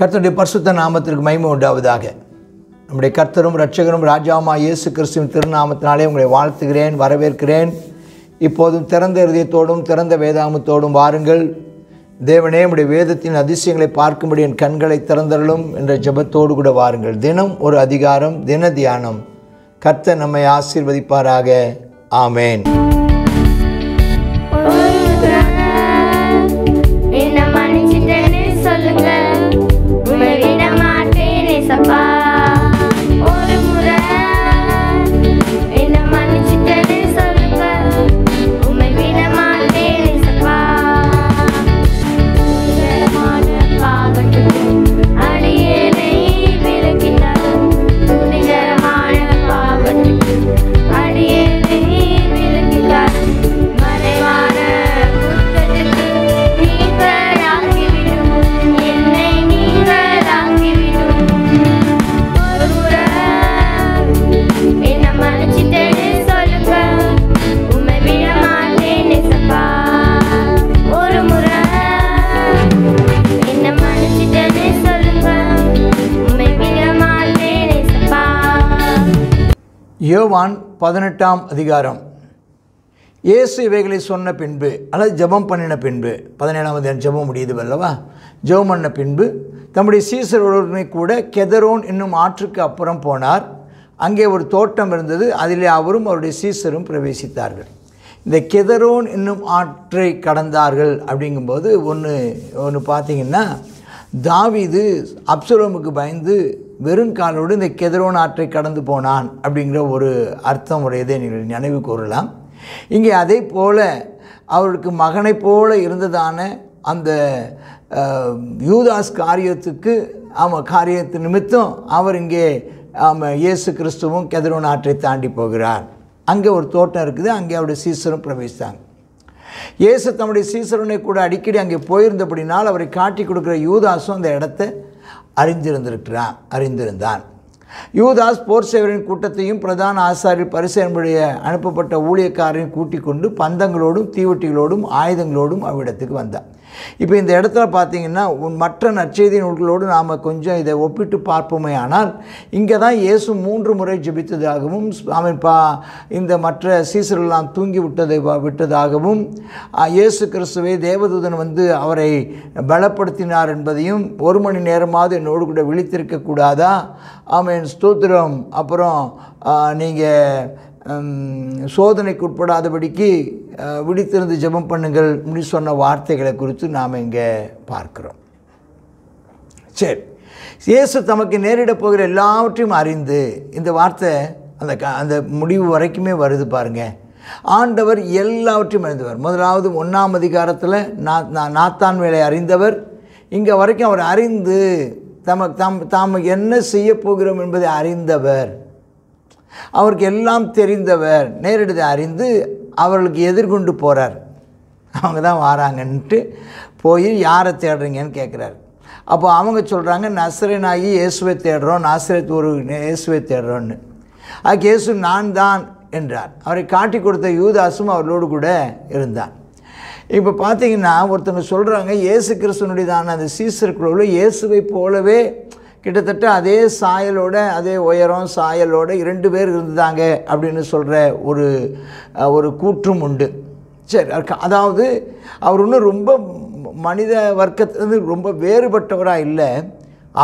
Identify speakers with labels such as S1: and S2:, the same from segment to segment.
S1: கர்த்தருடைய பரிசுத்த நாமத்திற்கு மயிமை உண்டாவதாக நம்முடைய கர்த்தரும் ரட்சகரும் ராஜாவுமா இயேசு கிறிஸ்துவின் திருநாமத்தினாலே உங்களை வாழ்த்துகிறேன் வரவேற்கிறேன் இப்போதும் திறந்த இருதயத்தோடும் திறந்த வேதாமத்தோடும் வாருங்கள் தேவனே நம்முடைய வேதத்தின் அதிசயங்களை பார்க்கும்படி என் கண்களை திறந்தருளும் என்ற ஜபத்தோடு கூட வாருங்கள் தினம் ஒரு அதிகாரம் தின தியானம் கர்த்தர் நம்மை ஆசீர்வதிப்பாராக ஆமேன் யோவான் பதினெட்டாம் அதிகாரம் இயேசு இவைகளை சொன்ன பின்பு அல்லது ஜபம் பண்ணின பின்பு பதினேழாவது ஜபம் முடியுது அல்லவா ஜபம் பண்ண பின்பு தம்முடைய ஒருவருமே கூட கெதரோன் என்னும் ஆற்றுக்கு அப்புறம் போனார் அங்கே ஒரு தோட்டம் இருந்தது அதிலே அவரும் அவருடைய சீசரும் பிரவேசித்தார்கள் இந்த கெதரோன் என்னும் ஆற்றை கடந்தார்கள் அப்படிங்கும்போது ஒன்று ஒன்று பார்த்தீங்கன்னா தாவிது அப்சரோமுக்கு பயந்து வெறும் காலோடு இந்த கெதரோன் ஆற்றை கடந்து போனான் அப்படிங்கிற ஒரு அர்த்தம் உடையதை நீங்கள் நினைவு கூறலாம் இங்கே அதே போல் அவருக்கு மகனைப் போல இருந்ததான அந்த யூதாஸ் காரியத்துக்கு ஆமாம் காரியத்து நிமித்தம் அவர் இங்கே ஆமாம் இயேசு கிறிஸ்துவும் கெதரோன் ஆற்றை தாண்டி போகிறார் அங்கே ஒரு தோட்டம் இருக்குது அங்கே அவருடைய சீசரும் பிரவேசித்தாங்க இயேசு தம்முடைய சீசரனை கூட அடிக்கடி அங்கே போயிருந்தபடினால் அவரை காட்டி கொடுக்குற யூதாஸும் அந்த இடத்த அறிந்திருந்திருக்கிறான் அறிந்திருந்தான் யூதாஸ் போர் சேவரின் கூட்டத்தையும் பிரதான ஆசாரி பரிசன்புடைய அனுப்பப்பட்ட ஊழியக்காரரையும் கூட்டிக் கொண்டு பந்தங்களோடும் தீவட்டிகளோடும் ஆயுதங்களோடும் அவ்விடத்துக்கு வந்தான் இப்போ இந்த இடத்துல பார்த்தீங்கன்னா மற்ற நற்செய்தி நூல்களோடு நாம் கொஞ்சம் இதை ஒப்பிட்டு பார்ப்போமே ஆனால் இங்கே தான் இயேசு மூன்று முறை ஜபித்ததாகவும் அவன் பா இந்த மற்ற சீசரெல்லாம் தூங்கி விட்டதை விட்டதாகவும் இயேசு கிறிஸ்துவை தேவதூதன் வந்து அவரை பலப்படுத்தினார் என்பதையும் ஒரு மணி நேரமாவது என்னோடு கூட விழித்திருக்க கூடாதா ஆமீன் ஸ்தோத்திரம் அப்புறம் நீங்கள் சோதனைக்கு உட்படாதபடிக்கு விழித்திருந்து ஜெபம் பண்ணுங்கள் முடி சொன்ன வார்த்தைகளை குறித்து நாம் இங்கே பார்க்குறோம் சரி இயேசு தமக்கு நேரிட போகிற எல்லாவற்றையும் அறிந்து இந்த வார்த்தை அந்த க அந்த முடிவு வரைக்குமே வருது பாருங்கள் ஆண்டவர் எல்லாவற்றையும் அறிந்தவர் முதலாவது ஒன்றாம் அதிகாரத்தில் நான் நாத்தான் வேலை அறிந்தவர் இங்கே வரைக்கும் அவர் அறிந்து தமக்கு தாம் தாம் என்ன செய்ய போகிறோம் என்பதை அறிந்தவர் அவருக்கு எல்லாம் தெரிந்தவர் நேரிடத்தை அறிந்து அவர்களுக்கு எதிர்கொண்டு போகிறார் அவங்க தான் வாராங்கன்ட்டு போய் யாரை தேடுறீங்கன்னு கேட்குறாரு அப்போ அவங்க சொல்கிறாங்க நஸ்ரனாகி இயேசுவை தேடுறோம் நாசிரியத் ஒரு இயேசுவை தேடுறோன்னு அதுக்கு இயேசு நான் தான் என்றார் அவரை காட்டி கொடுத்த யூதாசும் அவர்களோடு கூட இருந்தான் இப்போ பார்த்தீங்கன்னா ஒருத்தங்க சொல்கிறாங்க இயேசு கிறிஸ்துவனுடையதான அந்த சீசருக்குள்ள இயேசுவை போலவே கிட்டத்தட்ட அதே சாயலோட அதே உயரம் சாயலோட இரண்டு பேர் இருந்தாங்க அப்படின்னு சொல்கிற ஒரு ஒரு கூற்றும் உண்டு சரி அதாவது அவர் ஒன்றும் ரொம்ப மனித வர்க்கத்திலிருந்து ரொம்ப வேறுபட்டவராக இல்லை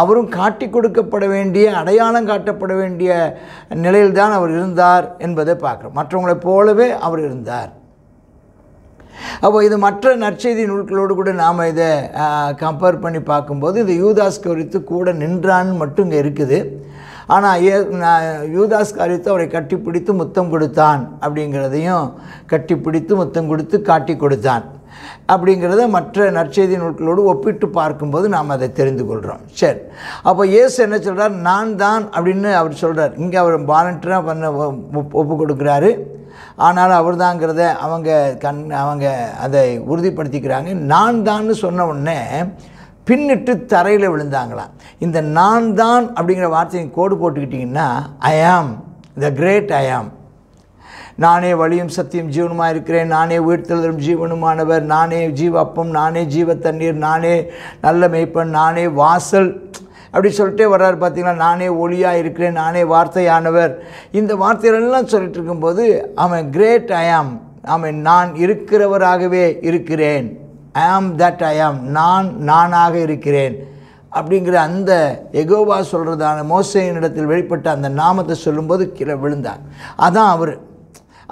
S1: அவரும் காட்டி கொடுக்கப்பட வேண்டிய அடையாளம் காட்டப்பட வேண்டிய நிலையில்தான் அவர் இருந்தார் என்பதை பார்க்குறோம் மற்றவங்களைப் போலவே அவர் இருந்தார் அப்போ இது மற்ற நற்செய்தி நூல்களோடு கூட நாம் இதை கம்பேர் பண்ணி பார்க்கும்போது இந்த யூதாஸ் குறித்து கூட நின்றான்னு மட்டும் இங்கே இருக்குது ஆனால் ஏ யூதாஸ் காரியத்தை அவரை கட்டிப்பிடித்து முத்தம் கொடுத்தான் அப்படிங்கிறதையும் கட்டிப்பிடித்து முத்தம் கொடுத்து காட்டி கொடுத்தான் அப்படிங்கிறத மற்ற நற்செய்தி நூல்களோடு ஒப்பிட்டு பார்க்கும்போது நாம் அதை தெரிந்து கொள்கிறோம் சரி அப்போ இயேசு என்ன சொல்கிறார் நான் தான் அப்படின்னு அவர் சொல்கிறார் இங்கே அவர் வாலண்டியராக பண்ண ஒப்பு கொடுக்குறாரு ஆனால் அவர் தாங்கிறத அவங்க கண் அவங்க அதை உறுதிப்படுத்திக்கிறாங்க நான் தான் சொன்ன உடனே பின்னிட்டு தரையில் விழுந்தாங்களாம் இந்த நான் தான் அப்படிங்கிற வார்த்தையை கோடு போட்டுக்கிட்டிங்கன்னா ஐ த கிரேட் ஐ நானே வழியும் சத்தியம் ஜீவனுமாக இருக்கிறேன் நானே உயிர்த்தெழுதலும் ஜீவனுமானவர் நானே ஜீவ அப்பம் நானே ஜீவ தண்ணீர் நானே நல்ல மெய்ப்பன் நானே வாசல் அப்படி சொல்லிட்டே வர்றாரு பார்த்தீங்கன்னா நானே ஒளியாக இருக்கிறேன் நானே வார்த்தையானவர் இந்த வார்த்தைகள்லாம் சொல்லிட்டு இருக்கும்போது அவன் கிரேட் ஐ ஆம் அவன் நான் இருக்கிறவராகவே இருக்கிறேன் ஐ ஆம் தட் ஐ ஆம் நான் நானாக இருக்கிறேன் அப்படிங்கிற அந்த எகோவா சொல்கிறதான மோசையினிடத்தில் வெளிப்பட்ட அந்த நாமத்தை சொல்லும்போது கீழே விழுந்தார் அதான் அவர்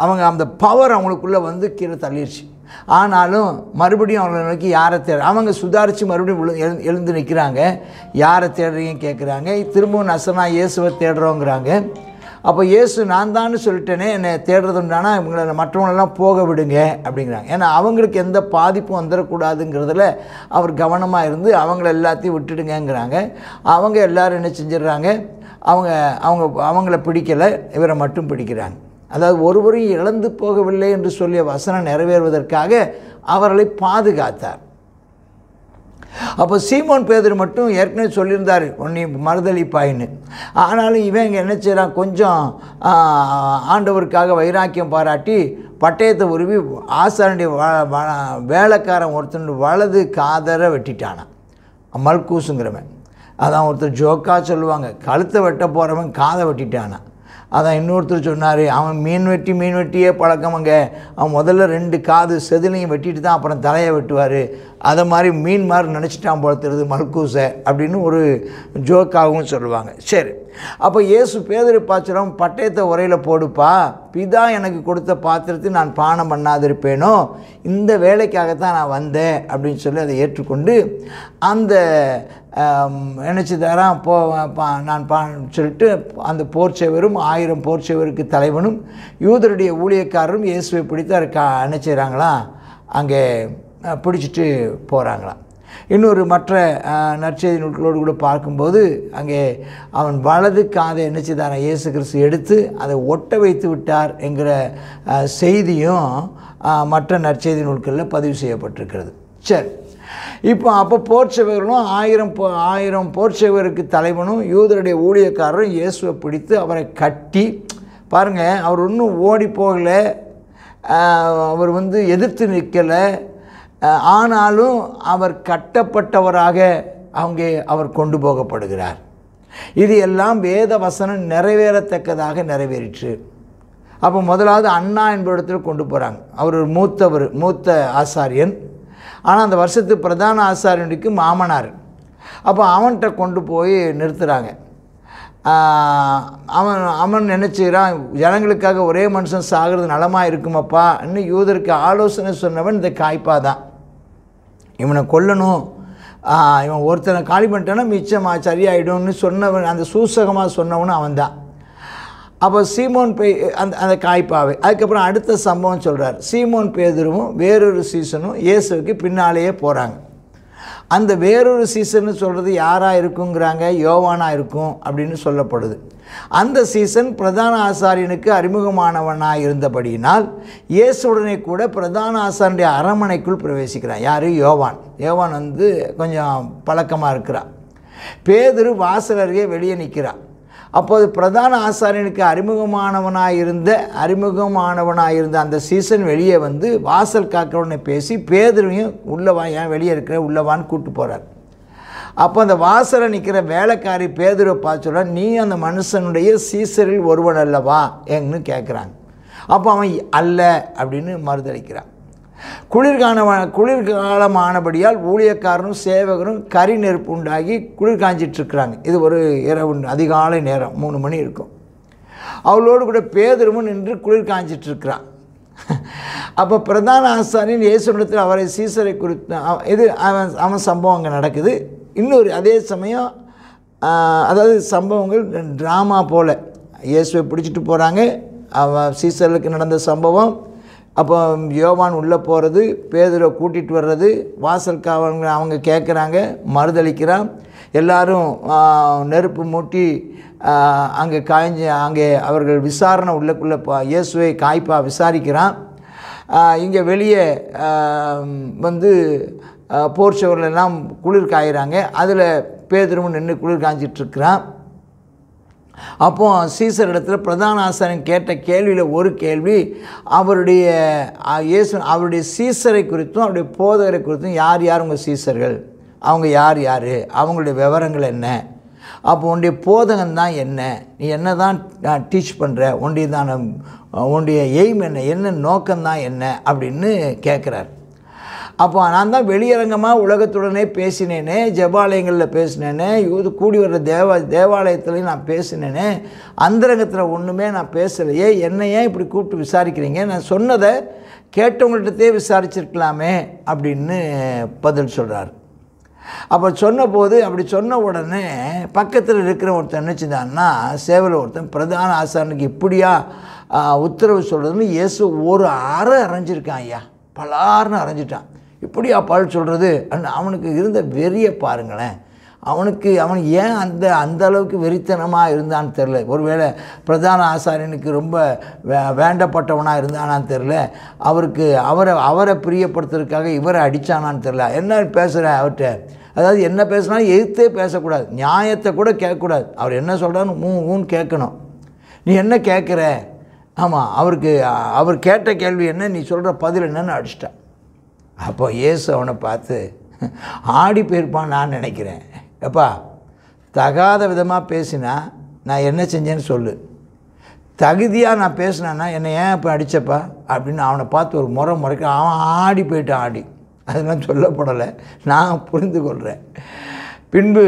S1: அவங்க அந்த பவர் அவங்களுக்குள்ளே வந்து கீழே தள்ளிடுச்சு ஆனாலும் மறுபடியும் அவங்களை நோக்கி யாரை தேட அவங்க சுதாரித்து மறுபடியும் எழுந்து நிற்கிறாங்க யாரை தேடுறீங்க கேட்குறாங்க திரும்பவும் நசனா இயேசுவை தேடுறோங்கிறாங்க அப்போ இயேசு நான் தான் சொல்லிட்டேனே என்னை தேடுறதுண்டானா இவங்களை மற்றவங்களெல்லாம் போக விடுங்க அப்படிங்கிறாங்க ஏன்னா அவங்களுக்கு எந்த பாதிப்பும் வந்துடக்கூடாதுங்கிறதுல அவர் கவனமாக இருந்து அவங்கள எல்லாத்தையும் விட்டுடுங்கங்கிறாங்க அவங்க எல்லோரும் என்ன செஞ்சிடுறாங்க அவங்க அவங்க அவங்கள பிடிக்கலை இவரை மட்டும் பிடிக்கிறாங்க அதாவது ஒருவரையும் இழந்து போகவில்லை என்று சொல்லிய வசனம் நிறைவேறுவதற்காக அவர்களை பாதுகாத்தார் அப்போ சீமோன் பேதர் மட்டும் ஏற்கனவே சொல்லியிருந்தார் உன்னை மறுதளிப்பாயின்னு ஆனாலும் இவன் என்ன செய்கிறான் கொஞ்சம் ஆண்டவருக்காக வைராக்கியம் பாராட்டி பட்டயத்தை உருவி ஆசாரனுடைய வேலைக்காரன் ஒருத்தன் வலது காதரை வெட்டிட்டானான் மல்கூசுங்கிறவன் அதான் ஒருத்தர் ஜோக்கா சொல்லுவாங்க கழுத்தை வெட்ட போகிறவன் காதை வெட்டிட்டானான் அதான் இன்னொருத்தர் சொன்னார் அவன் மீன் வெட்டி மீன் வெட்டியே பழக்கமங்க அவன் முதல்ல ரெண்டு காது செதிலையும் வெட்டிட்டு தான் அப்புறம் தலையை வெட்டுவார் அதை மாதிரி மீன் மாதிரி நினச்சிட்டான் போல தெரியுது மல்கூசை அப்படின்னு ஒரு ஜோக்காகவும் சொல்லுவாங்க சரி அப்போ இயேசு பேதர் பாத்திரம் பட்டயத்தை உரையில் போடுப்பா பிதா எனக்கு கொடுத்த பாத்திரத்தை நான் பானம் பண்ணாதிருப்பேனோ இந்த வேலைக்காகத்தான் நான் வந்தேன் அப்படின்னு சொல்லி அதை ஏற்றுக்கொண்டு அந்த நினச்சி தரான் போ நான் பா சொல்லிட்டு அந்த போர்ச்சேவரும் ஆயிரம் போர்ச்சேவருக்கு தலைவனும் யூதருடைய ஊழியக்காரரும் இயேசுவை பிடித்து அதை கா நினச்சிடுறாங்களா அங்கே பிடிச்சிட்டு போகிறாங்களாம் இன்னொரு மற்ற நற்செய்தி நூல்களோடு கூட பார்க்கும்போது அங்கே அவன் வலது காதை என்ன செய்தான இயேசு கிறிஸ்து எடுத்து அதை ஒட்ட வைத்து விட்டார் என்கிற செய்தியும் மற்ற நற்செய்தி நூல்களில் பதிவு செய்யப்பட்டிருக்கிறது சரி இப்போ அப்போ போர்ச்சவர்களும் ஆயிரம் போ ஆயிரம் போர்ச்சவருக்கு தலைவனும் யூதருடைய ஊழியக்காரரும் இயேசுவை பிடித்து அவரை கட்டி பாருங்கள் அவர் இன்னும் ஓடி போகலை அவர் வந்து எதிர்த்து நிற்கலை ஆனாலும் அவர் கட்டப்பட்டவராக அங்கே அவர் கொண்டு போகப்படுகிறார் இது எல்லாம் வேத வசனம் நிறைவேறத்தக்கதாக நிறைவேறிற்று அப்போ முதலாவது அண்ணா இடத்துல கொண்டு போகிறாங்க அவர் ஒரு மூத்தவர் மூத்த ஆசாரியன் ஆனால் அந்த வருஷத்து பிரதான ஆசாரியனுக்கு மாமனார் அப்போ அவன்கிட்ட கொண்டு போய் நிறுத்துகிறாங்க அவன் அவன் நினச்சிக்கிறான் ஜனங்களுக்காக ஒரே மனுஷன் சாகிறது நலமாக இருக்குமப்பா இன்னும் யூதருக்கு ஆலோசனை சொன்னவன் இந்த காய்ப்பா தான் இவனை கொல்லணும் இவன் ஒருத்தனை காலி பண்ணிட்டானா மிச்சமாக சரியாயிடும்னு சொன்னவன் அந்த சூசகமாக சொன்னவனும் அவன் தான் அப்போ சீமோன் பே அந்த அந்த காய்ப்பாவை அதுக்கப்புறம் அடுத்த சம்பவம் சொல்கிறார் சீமோன் பேதருவும் வேறொரு சீசனும் இயேசுக்கு பின்னாலேயே போகிறாங்க அந்த வேறொரு சீசன்னு சொல்கிறது யாராக இருக்குங்கிறாங்க யோவானாக இருக்கும் அப்படின்னு சொல்லப்படுது அந்த சீசன் பிரதான ஆசாரியனுக்கு அறிமுகமானவனாக இருந்தபடியினால் இயேசுடனே கூட பிரதான ஆசாரனுடைய அரமனைக்குள் பிரவேசிக்கிறான் யார் யோவான் யோவான் வந்து கொஞ்சம் பழக்கமாக இருக்கிறான் பேதுரு வாசல் அருகே வெளியே நிற்கிறான் அப்போது பிரதான ஆசாரியனுக்கு அறிமுகமானவனாக இருந்த அறிமுகமானவனாக இருந்த அந்த சீசன் வெளியே வந்து வாசல் காக்கிறவனை பேசி பேதரையும் உள்ளவா ஏன் வெளியே இருக்கிற உள்ளவான்னு கூப்பிட்டு போகிறார் அப்போ அந்த வாசலை நிற்கிற வேலைக்காரி பேதரை பார்த்து நீ அந்த மனுஷனுடைய சீசரில் ஒருவன் அல்லவா எங்கன்னு கேட்குறாங்க அப்போ அவன் அல்ல அப்படின்னு மறுதளிக்கிறான் குளிர்கான குளிர்காலம் ஆனபடியால் ஊழியக்காரனும் சேவகரும் கறி நெருப்பு உண்டாகி குளிர் காஞ்சிட்ருக்குறாங்க இது ஒரு இரவு அதிகாலை நேரம் மூணு மணி இருக்கும் அவளோடு கூட பேதரும் நின்று குளிர் காஞ்சிட்ருக்கிறான் அப்போ பிரதான ஆசானின் இயேசுடத்தில் அவரை சீசரை குறித்து இது அவன் அவன் சம்பவம் அங்கே நடக்குது இன்னொரு அதே சமயம் அதாவது சம்பவங்கள் ட்ராமா போல் இயேசுவை பிடிச்சிட்டு போகிறாங்க அவன் சீசருக்கு நடந்த சம்பவம் அப்போ யோவான் உள்ளே போகிறது பேதரை கூட்டிகிட்டு வர்றது வாசல் காவல் அவங்க கேட்குறாங்க மறுதளிக்கிறான் எல்லாரும் நெருப்பு மூட்டி அங்கே காய்ஞ்சி அங்கே அவர்கள் விசாரணை உள்ளக்குள்ளே இயேசுவை காய்ப்பா விசாரிக்கிறான் இங்கே வெளியே வந்து போர் குளிர் காயிறாங்க அதில் பேதரும் நின்று குளிர் காய்ஞ்சிட்ருக்கிறான் அப்போது சீசர் இடத்துல பிரதான ஆசாரன் கேட்ட கேள்வியில் ஒரு கேள்வி அவருடைய இயேசு அவருடைய சீசரை குறித்தும் அவருடைய போதகரை குறித்தும் யார் யார் உங்கள் சீசர்கள் அவங்க யார் யார் அவங்களுடைய விவரங்கள் என்ன அப்போ உன்னுடைய போதகந்தான் என்ன நீ என்ன தான் டீச் பண்ணுற உன்னுடையதான உன்னுடைய எய்ம் என்ன என்ன நோக்கம்தான் என்ன அப்படின்னு கேட்குறாரு அப்போ நான் தான் வெளியரங்கமாக உலகத்துடனே பேசினேனே ஜபாலயங்களில் பேசினேனே இது கூடி வர்ற தேவ தேவாலயத்துலேயும் நான் பேசினேனே அந்தரங்கத்தில் ஒன்றுமே நான் பேசலையே என்னை ஏன் இப்படி கூப்பிட்டு விசாரிக்கிறீங்க நான் சொன்னதை கேட்டவங்கள்ட்டத்தே விசாரிச்சிருக்கலாமே அப்படின்னு பதில் சொல்கிறார் அப்போ சொன்னபோது அப்படி சொன்ன உடனே பக்கத்தில் இருக்கிற ஒருத்தன் என்ன செஞ்சான்னா சேவல ஒருத்தன் பிரதான ஆசானுக்கு இப்படியா உத்தரவு சொல்கிறதுன்னு இயேசு ஒரு அறை அரைஞ்சிருக்கான் ஐயா பலாருன்னு அரைஞ்சிட்டான் இப்படியா பழ சொல்கிறது அவனுக்கு இருந்த வெறியை பாருங்களேன் அவனுக்கு அவன் ஏன் அந்த அந்த அளவுக்கு வெறித்தனமாக இருந்தான்னு தெரில ஒருவேளை பிரதான ஆசாரியனுக்கு ரொம்ப வே வேண்டப்பட்டவனாக இருந்தானான்னு தெரில அவருக்கு அவரை அவரை பிரியப்படுத்துறதுக்காக இவரை அடித்தானான்னு தெரில என்ன பேசுகிற அவர்கிட்ட அதாவது என்ன பேசுனாலும் எதிர்த்தே பேசக்கூடாது நியாயத்தை கூட கேட்கக்கூடாது அவர் என்ன சொல்கிறான்னு மூ மூன்னு கேட்கணும் நீ என்ன கேட்குற ஆமாம் அவருக்கு அவர் கேட்ட கேள்வி என்ன நீ சொல்கிற பதில் என்னன்னு அடிச்சிட்டான் அப்போ இயேசு அவனை பார்த்து ஆடி போயிருப்பான் நான் நினைக்கிறேன் எப்பா தகாத விதமாக பேசினா நான் என்ன செஞ்சேன்னு சொல்லு தகுதியாக நான் பேசினேன்னா என்னை ஏன் இப்போ அடித்தப்பா அப்படின்னு அவனை பார்த்து ஒரு முறை முறைக்க அவன் ஆடி போயிட்டான் ஆடி அதெல்லாம் சொல்லப்படலை நான் புரிந்து கொள்கிறேன் பின்பு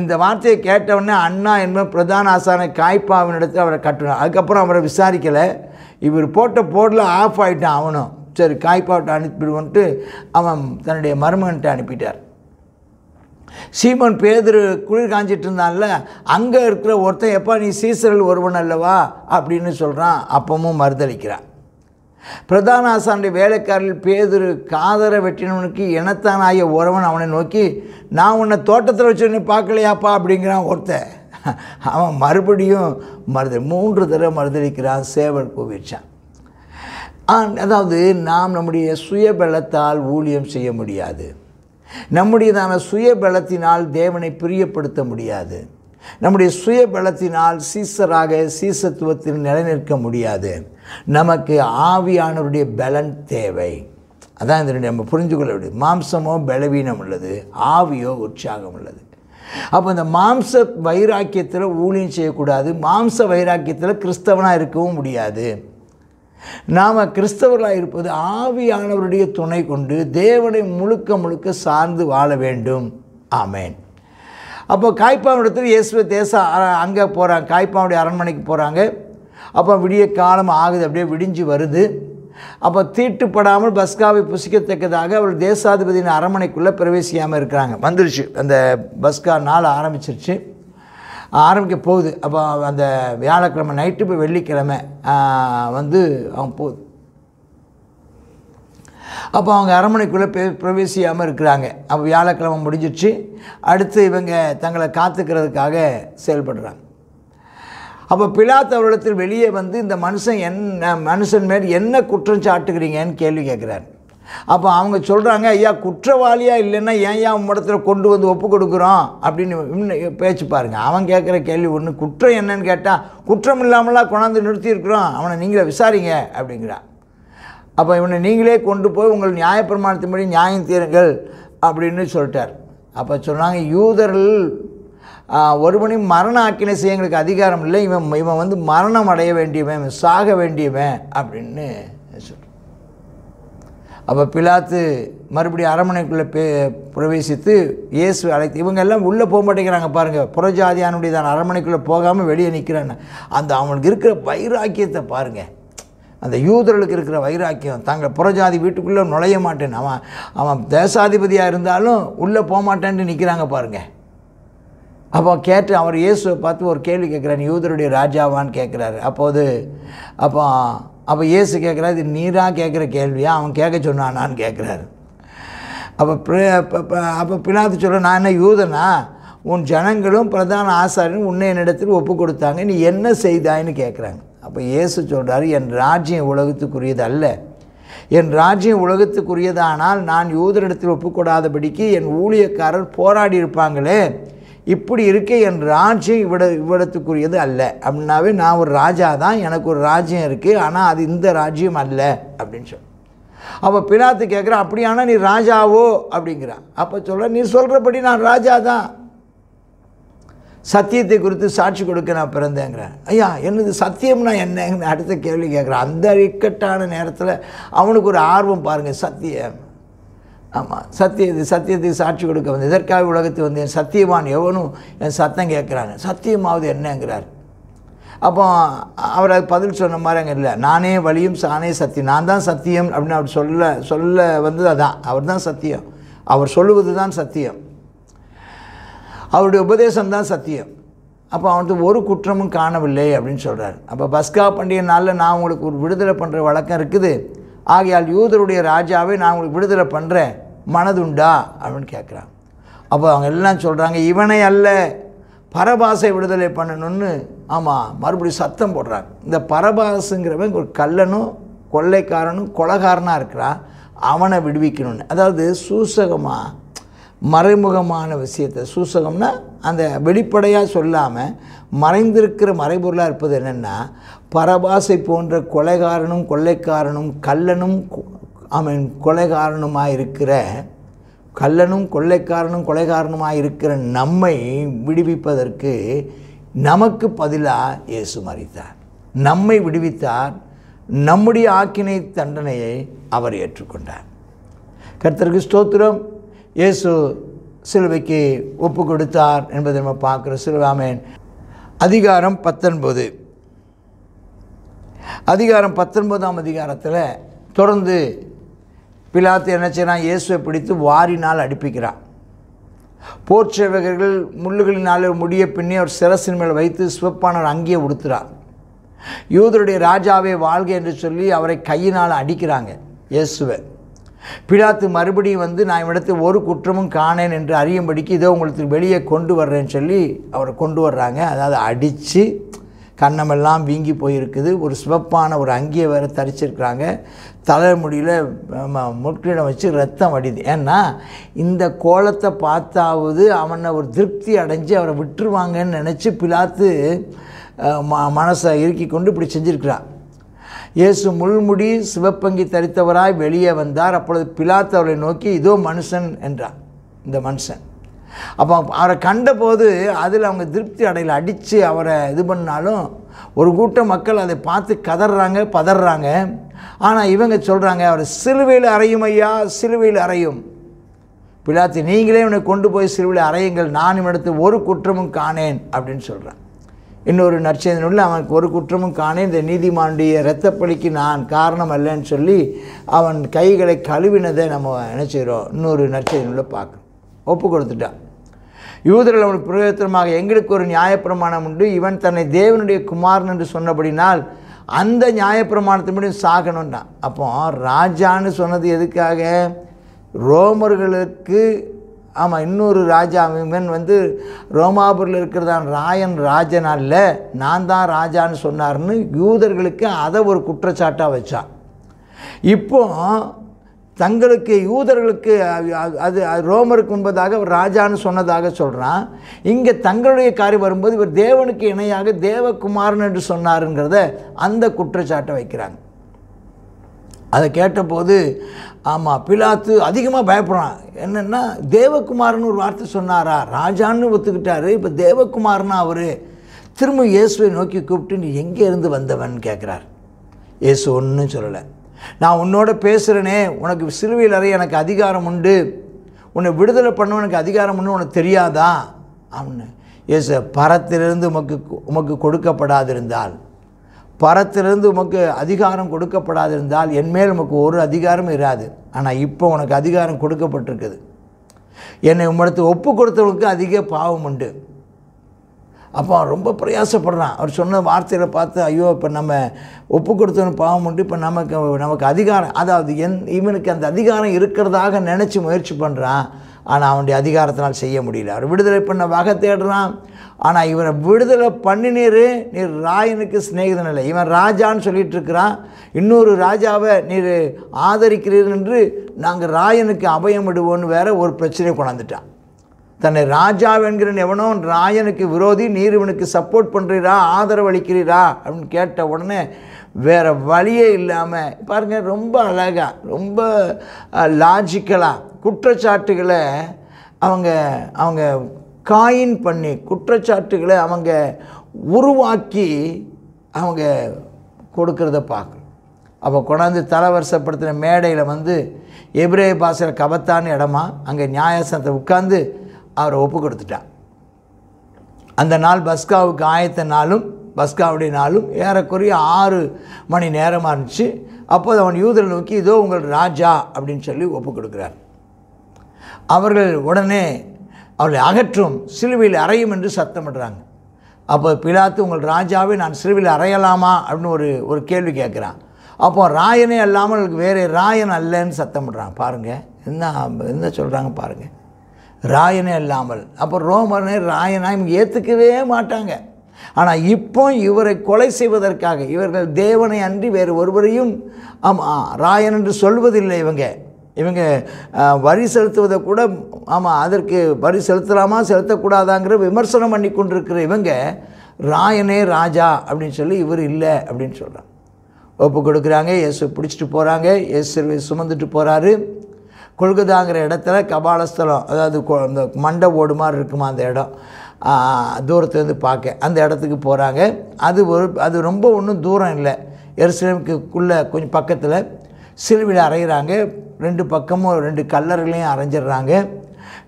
S1: இந்த வார்த்தையை கேட்டவுடனே அண்ணா என்பது பிரதான ஆசான இடத்துல அவரை கட்டணும் அதுக்கப்புறம் அவரை விசாரிக்கலை இவர் போட்ட போர்டில் ஆஃப் ஆகிட்டான் அவனும் சரி காய்ப்பாட்டை அனுப்பிடுவோன்ட்டு அவன் தன்னுடைய மருமகன்ட்டு அனுப்பிட்டார் சீமன் பேதர் குளிர் காஞ்சிட்டு இருந்தான்ல அங்கே இருக்கிற ஒருத்தன் எப்போ நீ சீசரில் ஒருவன் அல்லவா அப்படின்னு சொல்கிறான் அப்பவும் மறுதளிக்கிறான் பிரதான ஆசானுடைய வேலைக்காரில் பேதர் காதரை வெட்டினவனுக்கு இனத்தான் ஆகிய உறவன் அவனை நோக்கி நான் உன்னை தோட்டத்தில் வச்சு நீ பார்க்கலையாப்பா அப்படிங்கிறான் ஒருத்தன் அவன் மறுபடியும் மறுத மூன்று தடவை மறுதளிக்கிறான் சேவல் கோவிச்சான் அதாவது நாம் நம்முடைய சுய பலத்தால் ஊழியம் செய்ய முடியாது நம்முடையதான சுய பலத்தினால் தேவனை பிரியப்படுத்த முடியாது நம்முடைய சுய பலத்தினால் சீசராக சீசத்துவத்தில் நிலைநிற்க முடியாது நமக்கு ஆவியானவருடைய பலன் தேவை அதான் ரெண்டு நம்ம புரிஞ்சுக்கொள்ள வேண்டியது மாம்சமோ பலவீனம் உள்ளது ஆவியோ உற்சாகம் உள்ளது அப்போ இந்த மாம்ச வைராக்கியத்தில் ஊழியம் செய்யக்கூடாது மாம்ச வைராக்கியத்தில் கிறிஸ்தவனாக இருக்கவும் முடியாது நாம் கிறிஸ்தவர்களாக இருப்பது ஆவியானவருடைய துணை கொண்டு தேவனை முழுக்க முழுக்க சார்ந்து வாழ வேண்டும் ஆமேன் அப்போ காய்ப்பாவிடத்தில் இயேசுவை தேச அங்கே போகிறாங்க காய்ப்பாவுடைய அரண்மனைக்கு போகிறாங்க அப்போ விடிய காலம் ஆகுது அப்படியே விடிஞ்சு வருது அப்போ தீட்டுப்படாமல் பஸ்காவை புசிக்கத்தக்கதாக அவர் தேசாதிபதியின் அரண்மனைக்குள்ளே பிரவேசியாமல் இருக்கிறாங்க வந்துருச்சு அந்த பஸ்கா நாள் ஆரம்பிச்சிருச்சு ஆரம்பிக்க போகுது அப்போ அந்த வியாழக்கிழமை நைட்டு இப்போ வெள்ளிக்கிழமை வந்து அவங்க போகுது அப்போ அவங்க அரண்மனைக்குள்ளே பிரவேசியாமல் இருக்கிறாங்க அப்போ வியாழக்கிழமை முடிஞ்சிச்சு அடுத்து இவங்க தங்களை காத்துக்கிறதுக்காக செயல்படுறாங்க அப்போ பிலா அவரிடத்தில் வெளியே வந்து இந்த மனுஷன் என்ன மனுஷன் மேல் என்ன குற்றம் சாட்டுக்கிறீங்கன்னு கேள்வி கேட்குறாரு அப்போ அவங்க சொல்கிறாங்க ஐயா குற்றவாளியாக இல்லைன்னா ஏன் ஏன் மடத்தில் கொண்டு வந்து ஒப்பு கொடுக்குறோம் அப்படின்னு பேச்சு பாருங்கள் அவன் கேட்குற கேள்வி ஒன்று குற்றம் என்னன்னு கேட்டால் குற்றம் இல்லாமலாம் கொண்டாந்து நிறுத்தியிருக்கிறோம் அவனை நீங்களே விசாரிங்க அப்படிங்கிறா அப்போ இவனை நீங்களே கொண்டு போய் உங்கள் நியாயப்பிரமாணத்தின்படி நியாயம் தீருங்கள் அப்படின்னு சொல்லிட்டார் அப்போ சொன்னாங்க யூதர்கள் ஒருவனையும் மரண ஆக்கினை செய்ய எங்களுக்கு அதிகாரம் இல்லை இவன் இவன் வந்து மரணம் அடைய வேண்டியவன் சாக வேண்டியவன் அப்படின்னு அப்போ பிலாத்து மறுபடியும் அரமனைக்குள்ளே பே பிரவேசித்து இயேசு அழைத்து இவங்க எல்லாம் உள்ளே போக மாட்டேங்கிறாங்க பாருங்கள் புறஜாதியானுடைய தான் அரமனைக்குள்ளே போகாமல் வெளியே நிற்கிறான்னு அந்த அவங்களுக்கு இருக்கிற வைராக்கியத்தை பாருங்கள் அந்த யூதர்களுக்கு இருக்கிற வைராக்கியம் தாங்கள் புறஜாதி வீட்டுக்குள்ளே நுழைய மாட்டேன் அவன் அவன் தேசாதிபதியாக இருந்தாலும் உள்ளே போக மாட்டேன்ட்டு நிற்கிறாங்க பாருங்கள் அப்போ கேட்டு அவர் இயேசுவை பார்த்து ஒரு கேள்வி கேட்குறான் யூதருடைய ராஜாவான்னு கேட்குறாரு அப்போது அப்போ அப்போ ஏசு கேட்குறாரு இது நீராக கேட்குற கேள்வியாக அவன் கேட்க சொன்னானான்னு கேட்குறாரு அப்போ அப்போ பினாத்து சொல்ல நான் என்ன யூதனா உன் ஜனங்களும் பிரதான ஆசாரியும் உன்னை என்னிடத்தில் ஒப்பு கொடுத்தாங்க நீ என்ன செய்தாயின்னு கேட்குறாங்க அப்போ இயேசு சொல்கிறாரு என் ராஜ்யம் உலகத்துக்குரியது அல்ல என் ராஜ்யம் உலகத்துக்குரியதானால் நான் யூதரிடத்தில் ஒப்புக்கூடாதபடிக்கு என் ஊழியக்காரர் போராடி இருப்பாங்களே இப்படி இருக்கே என் ராஜ்யம் இவிட இவ்விடத்துக்குரியது அல்ல அப்படின்னாவே நான் ஒரு ராஜா தான் எனக்கு ஒரு ராஜ்யம் இருக்குது ஆனால் அது இந்த ராஜ்யம் அல்ல அப்படின்னு சொல்லி அப்போ பிலாத்து கேட்குற அப்படியானா நீ ராஜாவோ அப்படிங்கிறான் அப்போ சொல்கிற நீ சொல்கிறபடி நான் ராஜா தான் சத்தியத்தை குறித்து சாட்சி கொடுக்க நான் பிறந்தேங்கிறேன் ஐயா என்னது சத்தியம்னா என்னங்கிற அடுத்த கேள்வி கேட்குறேன் அந்த இக்கட்டான நேரத்தில் அவனுக்கு ஒரு ஆர்வம் பாருங்கள் சத்தியம் ஆமாம் சத்திய சத்தியத்துக்கு சாட்சி கொடுக்க வந்து இதற்காக உலகத்துக்கு வந்து என் சத்தியமான் எவனும் என் சத்தம் கேட்குறாங்க சத்தியமாவது என்னங்கிறார் அப்போ அவர் அது பதில் சொன்ன மாதிரி அங்கே இல்லை நானே வழியும் சானே சத்தியம் நான் தான் சத்தியம் அப்படின்னு அவர் சொல்ல சொல்ல வந்தது அதான் அவர் தான் சத்தியம் அவர் சொல்லுவது தான் சத்தியம் அவருடைய உபதேசம் தான் சத்தியம் அப்போ அவனுக்கு ஒரு குற்றமும் காணவில்லை அப்படின்னு சொல்கிறார் அப்போ பஸ்கா பண்டிகை நாளில் நான் உங்களுக்கு ஒரு விடுதலை பண்ணுற வழக்கம் இருக்குது ஆகையால் யூதருடைய ராஜாவை நான் உங்களுக்கு விடுதலை பண்ணுறேன் மனதுண்டா அப்படின்னு கேட்குறாங்க அப்போ அவங்க எல்லாம் சொல்கிறாங்க இவனை அல்ல பரபாசை விடுதலை பண்ணணும்னு ஆமாம் மறுபடியும் சத்தம் போடுறாங்க இந்த பரபாசுங்கிறவன் ஒரு கல்லனும் கொள்ளைக்காரனும் கொலகாரனாக இருக்கிறான் அவனை விடுவிக்கணும்னு அதாவது சூசகமாக மறைமுகமான விஷயத்தை சூசகம்னா அந்த வெளிப்படையாக சொல்லாமல் மறைந்திருக்கிற மறைபொருளாக இருப்பது என்னென்னா பரபாசை போன்ற கொலைகாரனும் கொள்ளைக்காரனும் கல்லனும் அவன் கொலைகாரனுமாக இருக்கிற கல்லனும் கொள்ளைக்காரனும் கொலைகாரனுமாக இருக்கிற நம்மை விடுவிப்பதற்கு நமக்கு பதிலாக இயேசு மறித்தார் நம்மை விடுவித்தார் நம்முடைய ஆக்கினை தண்டனையை அவர் ஏற்றுக்கொண்டார் கர்த்தருக்கு ஸ்தோத்திரம் இயேசு சிலுவைக்கு ஒப்பு கொடுத்தார் என்பதை நம்ம பார்க்குற சிலுவாமேன் அதிகாரம் பத்தொன்பது அதிகாரம் பத்தொன்பதாம் அதிகாரத்தில் தொடர்ந்து பிலாத்து என்ன செய்யறான் இயேசுவை பிடித்து வாரினால் அடிப்பிக்கிறான் போர் சேவகர்கள் முள்ளுகளினால் முடிய பின்னே அவர் சிரசின் மேல் வைத்து சிவப்பானவர் அங்கேயே உடுத்துறார் யூதருடைய ராஜாவே வாழ்க என்று சொல்லி அவரை கையினால் அடிக்கிறாங்க இயேசுவை பிலாத்து மறுபடியும் வந்து நான் இவ்விடத்து ஒரு குற்றமும் காணேன் என்று அறியும்படிக்கு இதோ உங்களுக்கு வெளியே கொண்டு வர்றேன்னு சொல்லி அவரை கொண்டு வர்றாங்க அதாவது அடித்து கண்ணமெல்லாம் வீங்கி போயிருக்குது ஒரு சிவப்பான ஒரு அங்கியை வேறு தரிச்சிருக்கிறாங்க தலைமுடியில் முற்கிடம் வச்சு ரத்தம் வடிது ஏன்னா இந்த கோலத்தை பார்த்தாவது அவனை ஒரு திருப்தி அடைஞ்சு அவரை விட்டுருவாங்கன்னு நினச்சி பிலாத்து ம மனசை இறுக்கி கொண்டு இப்படி செஞ்சுருக்கிறான் இயேசு முள்முடி சிவப்பங்கி தரித்தவராய் வெளியே வந்தார் அப்பொழுது பிலாத்து அவரை நோக்கி இதோ மனுஷன் என்றார் இந்த மனுஷன் அப்போ அவரை கண்டபோது அதில் அவங்க திருப்தி அடையில் அடித்து அவரை இது பண்ணாலும் ஒரு கூட்டம் மக்கள் அதை பார்த்து கதறாங்க பதறாங்க ஆனால் இவங்க சொல்கிறாங்க அவர் சிலுவையில் அறையும் ஐயா சிலுவையில் அறையும் பிள்ளாத்தி நீங்களே இவனை கொண்டு போய் சிலுவையில் அறையுங்கள் நானும் எடுத்து ஒரு குற்றமும் காணேன் அப்படின்னு சொல்கிறான் இன்னொரு நற்செய்தியில் அவனுக்கு ஒரு குற்றமும் காணேன் இந்த நீதிமானுடைய இரத்தப்பழிக்கு நான் காரணம் அல்லன்னு சொல்லி அவன் கைகளை கழுவினதை நம்ம நினச்சிக்கிறோம் இன்னொரு நற்செய்தியில் பார்க்குறோம் ஒப்பு கொடுத்துட்டான் யூதர்கள் அவனுக்கு பிரயோஜனமாக எங்களுக்கு ஒரு நியாயப்பிரமாணம் உண்டு இவன் தன்னை தேவனுடைய குமாரன் என்று சொன்னபடினால் அந்த நியாயப்பிரமாணத்தின்படி சாகணும்னா அப்போ ராஜான்னு சொன்னது எதுக்காக ரோமர்களுக்கு ஆமாம் இன்னொரு ராஜா இவன் வந்து ரோமாபுரில் இருக்கிறதான் ராயன் ராஜன் அல்ல நான் தான் ராஜான்னு சொன்னார்னு யூதர்களுக்கு அதை ஒரு குற்றச்சாட்டாக வச்சான் இப்போ தங்களுக்கு யூதர்களுக்கு அது ரோமருக்கு முன்பதாக அவர் ராஜான்னு சொன்னதாக சொல்கிறான் இங்கே தங்களுடைய காரியம் வரும்போது இவர் தேவனுக்கு இணையாக தேவகுமாரன் என்று சொன்னாருங்கிறத அந்த குற்றச்சாட்டை வைக்கிறாங்க அதை கேட்டபோது ஆமாம் பிலாத்து அதிகமாக பயப்படுறான் என்னென்னா தேவகுமாரன் ஒரு வார்த்தை சொன்னாரா ராஜான்னு ஒத்துக்கிட்டாரு இப்போ தேவகுமாரனா அவர் திரும்ப இயேசுவை நோக்கி கூப்பிட்டு நீ எங்கேருந்து வந்தவன் கேட்குறார் இயேசு ஒன்றும் சொல்லலை நான் உன்னோட பேசுகிறேனே உனக்கு சிலுவையில் அறைய எனக்கு அதிகாரம் உண்டு உன்னை விடுதலை பண்ண எனக்கு அதிகாரம் உண்டு உனக்கு தெரியாதா அப்படின்னு சார் பரத்திலிருந்து உமக்கு உமக்கு கொடுக்கப்படாதிருந்தால் பரத்திலிருந்து உமக்கு அதிகாரம் கொடுக்கப்படாதிருந்தால் என்மேல் உமக்கு ஒரு அதிகாரமும் இராது ஆனால் இப்போ உனக்கு அதிகாரம் கொடுக்கப்பட்டிருக்குது என்னை உம்மிடத்து ஒப்பு கொடுத்தவங்களுக்கு அதிக பாவம் உண்டு அப்போ அவன் ரொம்ப பிரயாசப்படுறான் அவர் சொன்ன வார்த்தையில் பார்த்து ஐயோ இப்போ நம்ம ஒப்பு கொடுத்தவனு பாவம் உண்டு இப்போ நமக்கு நமக்கு அதிகாரம் அதாவது என் இவனுக்கு அந்த அதிகாரம் இருக்கிறதாக நினச்சி முயற்சி பண்ணுறான் ஆனால் அவனுடைய அதிகாரத்தினால் செய்ய முடியல அவர் விடுதலை பண்ண வகை தேடுறான் ஆனால் இவரை விடுதலை பண்ணினீர் நீர் ராயனுக்கு சிநேகிதன் இல்லை இவன் ராஜான்னு சொல்லிட்டு இருக்கிறான் இன்னொரு ராஜாவை நீர் ஆதரிக்கிறீர் என்று நாங்கள் ராயனுக்கு அபயம் விடுவோன்னு வேற ஒரு பிரச்சனையை கொண்டாந்துட்டான் தன்னை ராஜா என்கிறன் எவனும் ராயனுக்கு விரோதி நீர் இவனுக்கு சப்போர்ட் பண்ணுறீரா ஆதரவு அளிக்கிறீரா அப்படின்னு கேட்ட உடனே வேறு வழியே இல்லாமல் பாருங்கள் ரொம்ப அழகாக ரொம்ப லாஜிக்கலாக குற்றச்சாட்டுகளை அவங்க அவங்க காயின் பண்ணி குற்றச்சாட்டுகளை அவங்க உருவாக்கி அவங்க கொடுக்கறத பார்க்கணும் அப்போ கொண்டாந்து தலவரிசப்படுத்தின மேடையில் வந்து எப்ரே பாசர கபத்தான இடமா அங்கே நியாயசனத்தை உட்காந்து அவரை ஒப்பு கொடுத்துட்டா அந்த நாள் பஸ்காவுக்கு ஆயத்த நாளும் பஸ்காவுடைய நாளும் ஏறக்குறைய ஆறு மணி நேரமாக இருந்துச்சு அப்போது அவன் யூதரை நோக்கி இதோ உங்கள் ராஜா அப்படின்னு சொல்லி ஒப்பு கொடுக்குறார் அவர்கள் உடனே அவளை அகற்றும் சிலுவையில் அறையும் என்று சத்தம் பண்ணுறாங்க அப்போ பிலாத்து உங்கள் ராஜாவை நான் சிலுவையில் அறையலாமா அப்படின்னு ஒரு ஒரு கேள்வி கேட்குறான் அப்போ ராயனே அல்லாமல் வேறு ராயன் அல்லன்னு சத்தம் பண்ணுறான் பாருங்கள் என்ன என்ன சொல்கிறாங்க பாருங்கள் ராயனே இல்லாமல் அப்போ ரோமனே ராயனாக இவங்க ஏற்றுக்கவே மாட்டாங்க ஆனால் இப்போ இவரை கொலை செய்வதற்காக இவர்கள் தேவனை அன்றி வேறு ஒருவரையும் ஆமாம் ராயன் என்று சொல்வதில்லை இவங்க இவங்க வரி செலுத்துவதை கூட ஆமாம் அதற்கு வரி செலுத்தலாமா செலுத்தக்கூடாதாங்கிற விமர்சனம் பண்ணி கொண்டிருக்கிற இவங்க ராயனே ராஜா அப்படின்னு சொல்லி இவர் இல்லை அப்படின்னு சொல்கிறாங்க ஒப்பு கொடுக்குறாங்க இயேசு பிடிச்சிட்டு போகிறாங்க இயேசுவை சுமந்துட்டு போகிறாரு கொள்கதாங்கிற இடத்துல கபாலஸ்தலம் அதாவது இந்த மண்டை ஓடு மாதிரி இருக்குமா அந்த இடம் தூரத்துலேருந்து பார்க்க அந்த இடத்துக்கு போகிறாங்க அது ஒரு அது ரொம்ப ஒன்றும் தூரம் இல்லை எருசலேமுக்குள்ளே கொஞ்சம் பக்கத்தில் சிலுவில் அரைகிறாங்க ரெண்டு பக்கமும் ரெண்டு கல்லறைகளையும் அரைஞ்சிடுறாங்க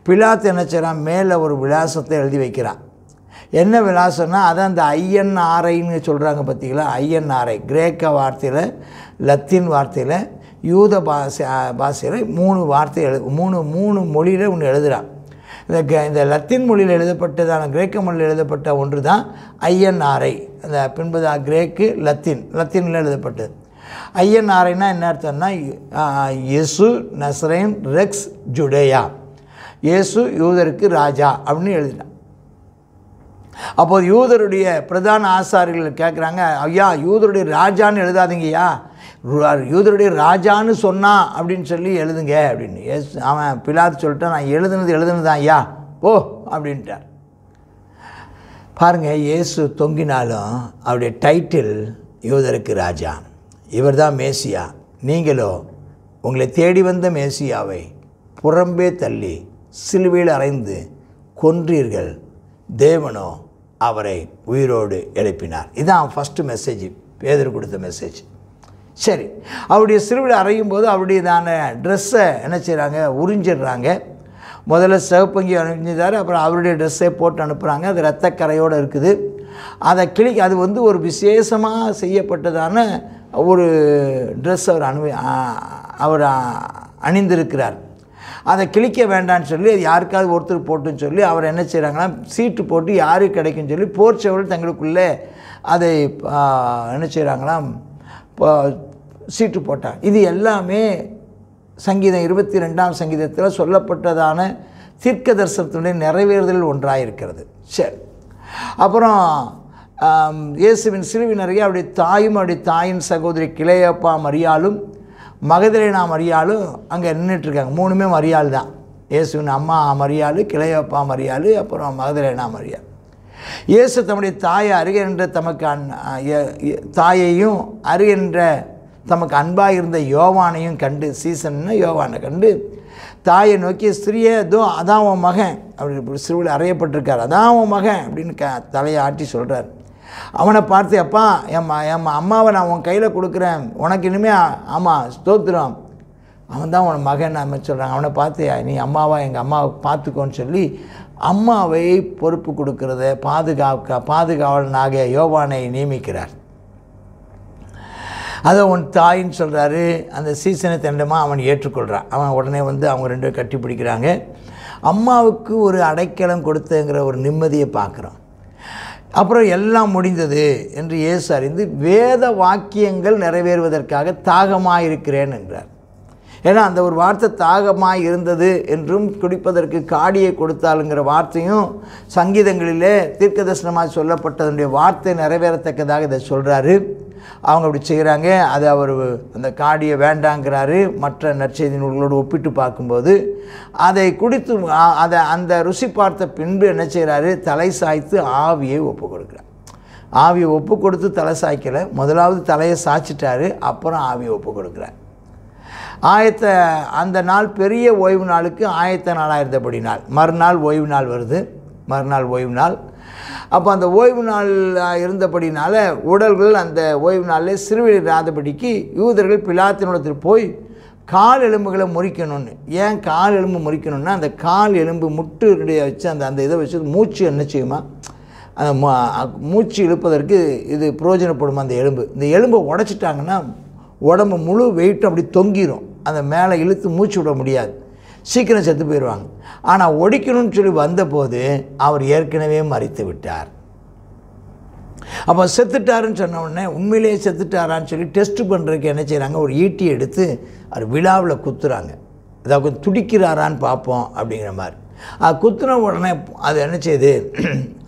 S1: பிலாத்து என்ன செய்கிறான் மேலே ஒரு விலாசத்தை எழுதி வைக்கிறான் என்ன விலாசம்னா அதான் அந்த ஐஎன்ஆர்ஐன்னு சொல்கிறாங்க பார்த்தீங்களா ஐஎன்ஆர்ஐ கிரேக்க வார்த்தையில் லத்தீன் வார்த்தையில் யூத பாஷை பாஷையில் மூணு வார்த்தை எழு மூணு மூணு மொழியில் ஒன்று எழுதுகிறான் இந்த க இந்த லத்தின் மொழியில் எழுதப்பட்டதான கிரேக்க மொழியில் எழுதப்பட்ட ஒன்று தான் ஐஎன்ஆர்ஐ அந்த பின்புதா கிரேக்கு லத்தின் லத்தீனில் எழுதப்பட்டது ஐஎன்ஆர்ஐனா என்ன அர்த்தம்னா யேசு நஸ்ரைன் ரெக்ஸ் ஜுடேயா இயேசு யூதருக்கு ராஜா அப்படின்னு எழுதிட்டான் அப்போது யூதருடைய பிரதான ஆசாரிகள் கேட்குறாங்க ஐயா யூதருடைய ராஜான்னு எழுதாதீங்கய்யா யூதருடைய ராஜான்னு சொன்னான் அப்படின்னு சொல்லி எழுதுங்க அப்படின்னு எஸ் அவன் பிலாத் சொல்லிட்டான் நான் எழுதுனது எழுதுனது ஐயா ஓ அப்படின்ட்டார் பாருங்கள் இயேசு தொங்கினாலும் அவருடைய டைட்டில் யூதருக்கு ராஜா இவர் தான் மேசியா நீங்களோ உங்களை தேடி வந்த மேசியாவை புறம்பே தள்ளி சிலுவையில் அறைந்து கொன்றீர்கள் தேவனோ அவரை உயிரோடு எழுப்பினார் இதுதான் ஃபஸ்ட்டு மெசேஜ் பேதர் கொடுத்த மெசேஜ் சரி அவருடைய சிறுவிழை அறையும் போது அவருடையதான ட்ரெஸ்ஸை என்ன செய்கிறாங்க உறிஞ்சிடுறாங்க முதல்ல சிவப்பங்கி அணிஞ்சிட்டார் அப்புறம் அவருடைய ட்ரெஸ்ஸை போட்டு அனுப்புகிறாங்க அது ரத்தக்கரையோடு இருக்குது அதை கிளி அது வந்து ஒரு விசேஷமாக செய்யப்பட்டதான ஒரு ட்ரெஸ் அவர் அணு அவர் அணிந்திருக்கிறார் அதை கிழிக்க வேண்டான்னு சொல்லி யாருக்காவது ஒருத்தர் போட்டுன்னு சொல்லி அவர் என்ன செய்கிறாங்கன்னா சீட்டு போட்டு யாருக்கு கிடைக்குன்னு சொல்லி போர்ச்சவர்கள் தங்களுக்குள்ளே அதை என்ன செய்கிறாங்களாம் சீட்டு போட்டார் இது எல்லாமே சங்கீதம் இருபத்தி ரெண்டாம் சங்கீதத்தில் சொல்லப்பட்டதான தீர்க்க தரிசனத்துடைய நிறைவேறுதல் ஒன்றாக இருக்கிறது சரி அப்புறம் இயேசுவின் சிறுவினரையே அவருடைய தாயும் அவருடைய தாயின் சகோதரி கிளையப்பா மரியாலும் மகதிரேனா மரியாலும் அங்கே நின்றுட்டுருக்காங்க மூணுமே மரியாள் தான் இயேசுவின் அம்மா மரியாள் கிளையப்பா மரியாள் அப்புறம் மகதிரேனா மரியாள் இயேசு தம்முடைய தாயை அருகின்ற தமக்கு அன் தாயையும் அருகின்ற தமக்கு அன்பாக இருந்த யோவானையும் கண்டு சீசன்னு யோவானை கண்டு தாயை நோக்கி ஸ்ரீயே ஏதோ அதான் உன் மகன் அப்படி சிறுவில் அறையப்பட்டிருக்கார் அதான் உன் மகன் அப்படின்னு க தலையை ஆட்டி சொல்கிறார் அவனை பார்த்து அப்பா என் என் அம்மாவை நான் உன் கையில் கொடுக்குறேன் உனக்கு இனிமே ஆமாம் ஸ்தோத்திரம் அவன் தான் உன் மகன் அமைச்சு சொல்கிறான் அவனை பார்த்து நீ அம்மாவா எங்கள் அம்மாவை பார்த்துக்கோன்னு சொல்லி அம்மாவை பொறுப்பு கொடுக்கிறத பாதுகாக்க பாதுகாவலனாக யோவானை நியமிக்கிறார் அதை உன் தாயின்னு சொல்கிறாரு அந்த சீசனை தண்டமாக அவன் ஏற்றுக்கொள்கிறான் அவன் உடனே வந்து அவங்க ரெண்டு கட்டி பிடிக்கிறாங்க அம்மாவுக்கு ஒரு அடைக்கலம் கொடுத்துங்கிற ஒரு நிம்மதியை பார்க்குறோம் அப்புறம் எல்லாம் முடிந்தது என்று இயேசு அறிந்து வேத வாக்கியங்கள் நிறைவேறுவதற்காக தாகமாக இருக்கிறேன் என்றார் ஏன்னா அந்த ஒரு வார்த்தை தாகமாக இருந்தது என்றும் குடிப்பதற்கு காடியை கொடுத்தாலுங்கிற வார்த்தையும் சங்கீதங்களிலே தரிசனமாக சொல்லப்பட்டதனுடைய வார்த்தை நிறைவேறத்தக்கதாக இதை சொல்கிறாரு அவங்க அப்படி செய்கிறாங்க அது அவர் அந்த காடியை வேண்டாங்கிறாரு மற்ற நற்செய்தி நூல்களோடு ஒப்பிட்டு பார்க்கும்போது அதை குடித்து அதை அந்த ருசி பார்த்த பின்பு என்ன செய்கிறாரு தலை சாய்த்து ஆவியை ஒப்பு கொடுக்குறார் ஆவியை ஒப்பு கொடுத்து தலை சாய்க்கலை முதலாவது தலையை சாய்ச்சிட்டாரு அப்புறம் ஆவியை ஒப்பு கொடுக்குறார் ஆயத்த அந்த நாள் பெரிய ஓய்வு நாளுக்கு ஆயத்த நாளாக இருந்தபடி நாள் மறுநாள் ஓய்வு நாள் வருது மறுநாள் ஓய்வு நாள் அப்போ அந்த ஓய்வு நாள் இருந்தபடினால உடல்கள் அந்த ஓய்வு நாளில் சிறுவீடு ராதபடிக்கு யூதர்கள் பிளாத்தினத்தில் போய் கால் எலும்புகளை முறிக்கணும்னு ஏன் கால் எலும்பு முறிக்கணும்னா அந்த கால் எலும்பு முட்டு வச்சு அந்த அந்த இதை வச்சு மூச்சு என்ன செய்யுமா அந்த மூச்சு இழுப்பதற்கு இது புரோஜனப்படுமா அந்த எலும்பு இந்த எலும்பை உடச்சிட்டாங்கன்னா உடம்பு முழு வெயிட்டும் அப்படி தொங்கிடும் அந்த மேலே இழுத்து மூச்சு விட முடியாது சீக்கிரம் செத்து போயிடுவாங்க ஆனால் ஒடிக்கணும்னு சொல்லி வந்தபோது அவர் ஏற்கனவே மறித்து விட்டார் அப்போ செத்துட்டாருன்னு சொன்ன உடனே உண்மையிலேயே செத்துட்டாரான்னு சொல்லி டெஸ்ட் பண்ணுறதுக்கு என்ன செய்கிறாங்க ஒரு ஈட்டி எடுத்து அவர் விழாவில் குத்துறாங்க அதாவது துடிக்கிறாரான்னு பார்ப்போம் அப்படிங்கிற மாதிரி அது குத்துன உடனே அது என்ன செய்யுது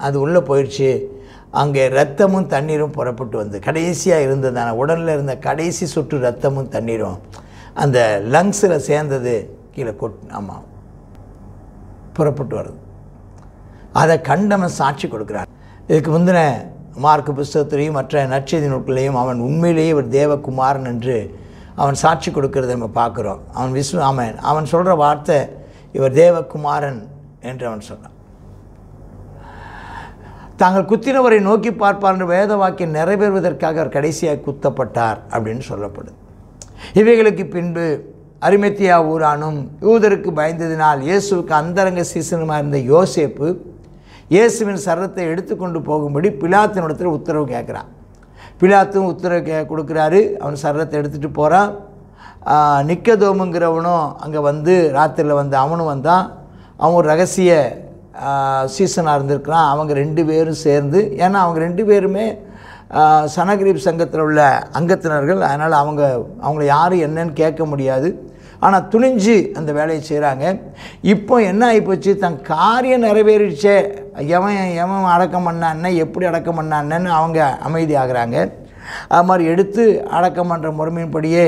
S1: அது உள்ளே போயிடுச்சு அங்கே ரத்தமும் தண்ணீரும் புறப்பட்டு வந்து கடைசியாக இருந்ததான உடலில் இருந்த கடைசி சுற்று ரத்தமும் தண்ணீரும் அந்த லங்ஸில் சேர்ந்தது கீழே கொட் ஆமாம் புறப்பட்டு வருது அதை கண்டவன் சாட்சி கொடுக்குறார் இதுக்கு முந்தின மார்க்கு புஸ்தகத்திலையும் மற்ற நற்செய்தி நூல்களையும் அவன் உண்மையிலேயே ஒரு தேவகுமாரன் என்று அவன் சாட்சி கொடுக்கறத நம்ம பார்க்குறோம் அவன் விஸ்வ அவன் அவன் சொல்கிற வார்த்தை இவர் தேவகுமாரன் என்று அவன் சொன்னான் தாங்கள் குத்தினவரை நோக்கி பார்ப்பார் என்று வேத வாக்கியம் நிறைவேறுவதற்காக அவர் கடைசியாக குத்தப்பட்டார் அப்படின்னு சொல்லப்படுது இவைகளுக்கு பின்பு அரிமெத்தியா ஊரானும் யூதருக்கு பயந்ததினால் இயேசுவுக்கு அந்தரங்க சீசனுமாக இருந்த யோசேப்பு இயேசுவின் சரத்தை எடுத்துக்கொண்டு போகும்படி பிலாத்தினிடத்தில் உத்தரவு கேட்குறான் பிலாத்தும் உத்தரவு கே கொடுக்குறாரு அவன் சரத்தை எடுத்துகிட்டு போகிறான் நிக்கதோமுங்கிறவனும் அங்கே வந்து ராத்திரியில் வந்து அவனும் வந்தான் அவன் ஒரு ரகசிய சீசனாக இருந்திருக்கலாம் அவங்க ரெண்டு பேரும் சேர்ந்து ஏன்னா அவங்க ரெண்டு பேருமே சனகிரீப் சங்கத்தில் உள்ள அங்கத்தினர்கள் அதனால் அவங்க அவங்கள யாரும் என்னன்னு கேட்க முடியாது ஆனால் துணிஞ்சு அந்த வேலையை செய்கிறாங்க இப்போ என்ன ஆகிப்போச்சு தன் காரியம் நிறைவேறிச்சே எவன் எவன் அடக்கம் பண்ணான்னு எப்படி அடக்கம் பண்ணான்னு அவங்க அமைதியாகிறாங்க அது மாதிரி எடுத்து அடக்கம் பண்ணுற முறைமையின்படியே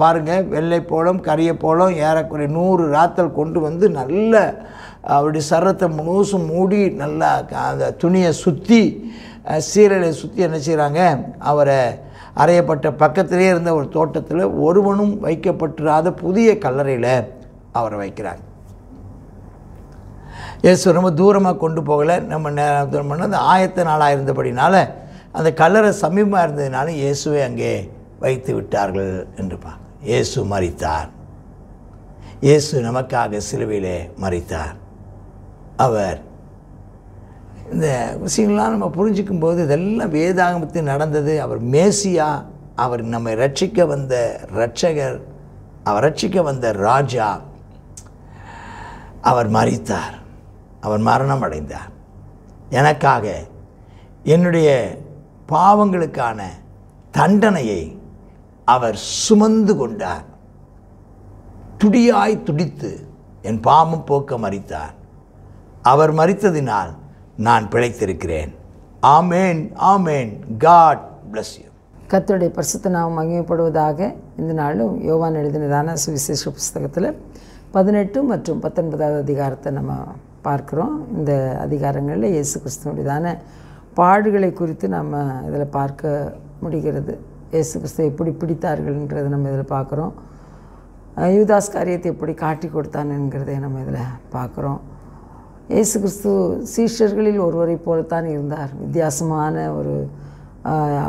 S1: பாருங்கள் வெள்ளை போலம் கரிய போலம் ஏறக்குறைய நூறு ராத்தல் கொண்டு வந்து நல்ல அவருடைய சரத்தை முழுசும் மூடி நல்லா அந்த துணியை சுற்றி சீரலை சுற்றி என்ன செய்கிறாங்க அவரை அறையப்பட்ட பக்கத்திலே இருந்த ஒரு தோட்டத்தில் ஒருவனும் வைக்கப்பட்டிராத புதிய கல்லறையில் அவரை வைக்கிறாங்க இயேசு ரொம்ப தூரமாக கொண்டு போகலை நம்ம நேரம் அந்த ஆயத்த நாளாக இருந்தபடினால அந்த கல்லறை சமீபமாக இருந்ததுனால இயேசுவை அங்கே வைத்து விட்டார்கள் என்றுப்பா இயேசு மறித்தார் இயேசு நமக்காக சிலுவையிலே மறித்தார் அவர் இந்த விஷயங்கள்லாம் நம்ம புரிஞ்சிக்கும் போது இதெல்லாம் வேதாகமத்தில் நடந்தது அவர் மேசியா அவர் நம்மை ரட்சிக்க வந்த ரட்சகர் அவர் ரட்சிக்க வந்த ராஜா அவர் மறித்தார் அவர் மரணம் அடைந்தார் எனக்காக என்னுடைய பாவங்களுக்கான தண்டனையை அவர் சுமந்து கொண்டார் துடியாய் துடித்து என் பாவம் போக்க மறித்தார் அவர் மறித்ததினால் நான் பிழைத்திருக்கிறேன் ஆமேன் ஆமேன் காட் பிளஸ் யூ
S2: கத்தருடைய பரிசுத்த நாம் மகிமைப்படுவதாக இந்த நாளும் யோவான் எழுதினதான சுவிசேஷ புஸ்தகத்தில் பதினெட்டு மற்றும் பத்தொன்பதாவது அதிகாரத்தை நம்ம பார்க்குறோம் இந்த அதிகாரங்களில் இயேசு கிறிஸ்துவனுடையதான பாடுகளை குறித்து நம்ம இதில் பார்க்க முடிகிறது இயேசு கிறிஸ்துவை எப்படி பிடித்தார்கள்ன்றதை நம்ம இதில் பார்க்குறோம் யூதாஸ் காரியத்தை எப்படி காட்டி கொடுத்தானுங்கிறதை நம்ம இதில் பார்க்குறோம் இயேசு கிறிஸ்து சீஷர்களில் ஒருவரை போலத்தான் இருந்தார் வித்தியாசமான ஒரு